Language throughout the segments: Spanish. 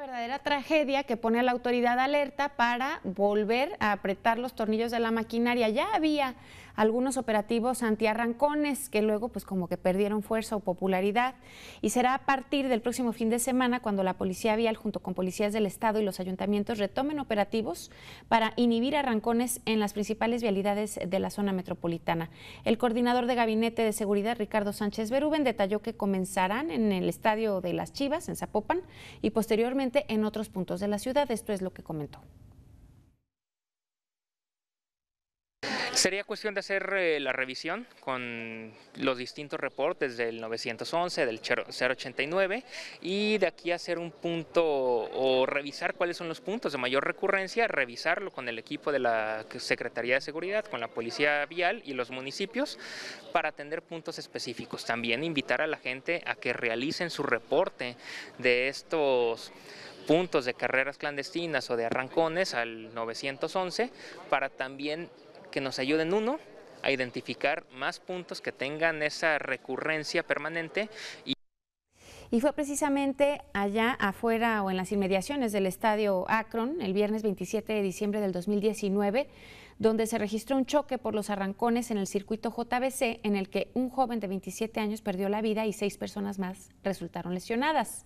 verdadera tragedia que pone a la autoridad alerta para volver a apretar los tornillos de la maquinaria. Ya había algunos operativos antiarrancones que luego pues como que perdieron fuerza o popularidad y será a partir del próximo fin de semana cuando la Policía Vial junto con policías del Estado y los ayuntamientos retomen operativos para inhibir arrancones en las principales vialidades de la zona metropolitana. El coordinador de Gabinete de Seguridad Ricardo Sánchez Berúben detalló que comenzarán en el Estadio de las Chivas en Zapopan y posteriormente en otros puntos de la ciudad. Esto es lo que comentó. Sería cuestión de hacer eh, la revisión con los distintos reportes del 911, del 089 y de aquí hacer un punto o revisar cuáles son los puntos de mayor recurrencia, revisarlo con el equipo de la Secretaría de Seguridad, con la Policía Vial y los municipios para atender puntos específicos. También invitar a la gente a que realicen su reporte de estos puntos de carreras clandestinas o de arrancones al 911 para también que nos ayuden uno a identificar más puntos que tengan esa recurrencia permanente. Y... Y fue precisamente allá afuera o en las inmediaciones del estadio Akron, el viernes 27 de diciembre del 2019, donde se registró un choque por los arrancones en el circuito JBC, en el que un joven de 27 años perdió la vida y seis personas más resultaron lesionadas.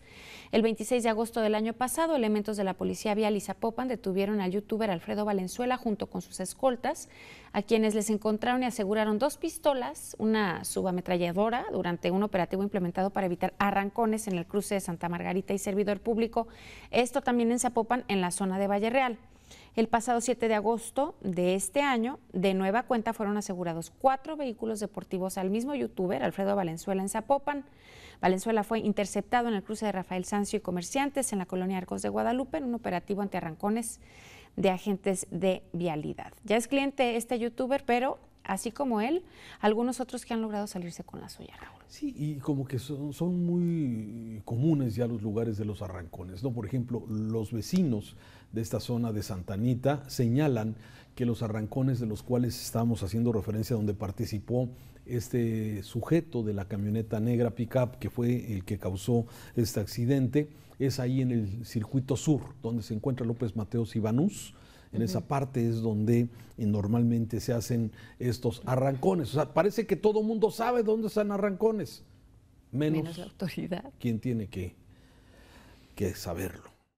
El 26 de agosto del año pasado, elementos de la policía vial y Zapopan detuvieron al youtuber Alfredo Valenzuela junto con sus escoltas, a quienes les encontraron y aseguraron dos pistolas, una subametralladora, durante un operativo implementado para evitar arrancones en el cruce de Santa Margarita y Servidor Público, esto también en Zapopan, en la zona de Valle Real. El pasado 7 de agosto de este año, de nueva cuenta fueron asegurados cuatro vehículos deportivos al mismo youtuber, Alfredo Valenzuela, en Zapopan. Valenzuela fue interceptado en el cruce de Rafael Sancio y Comerciantes en la colonia Arcos de Guadalupe en un operativo ante arrancones de agentes de vialidad. Ya es cliente este youtuber, pero así como él, algunos otros que han logrado salirse con la suya, Sí, y como que son, muy comunes ya los lugares de los arrancones, ¿no? Por ejemplo, los vecinos de esta zona de Santanita señalan que los arrancones de los cuales estamos haciendo referencia, donde participó este sujeto de la camioneta negra pickup que fue el que causó este accidente, es ahí en el circuito sur, donde se encuentra López Mateos Ibanús, en esa parte es donde normalmente se hacen estos arrancones. O sea, parece que todo el mundo sabe dónde están arrancones, menos, autoridad. quien tiene que, que saberlo.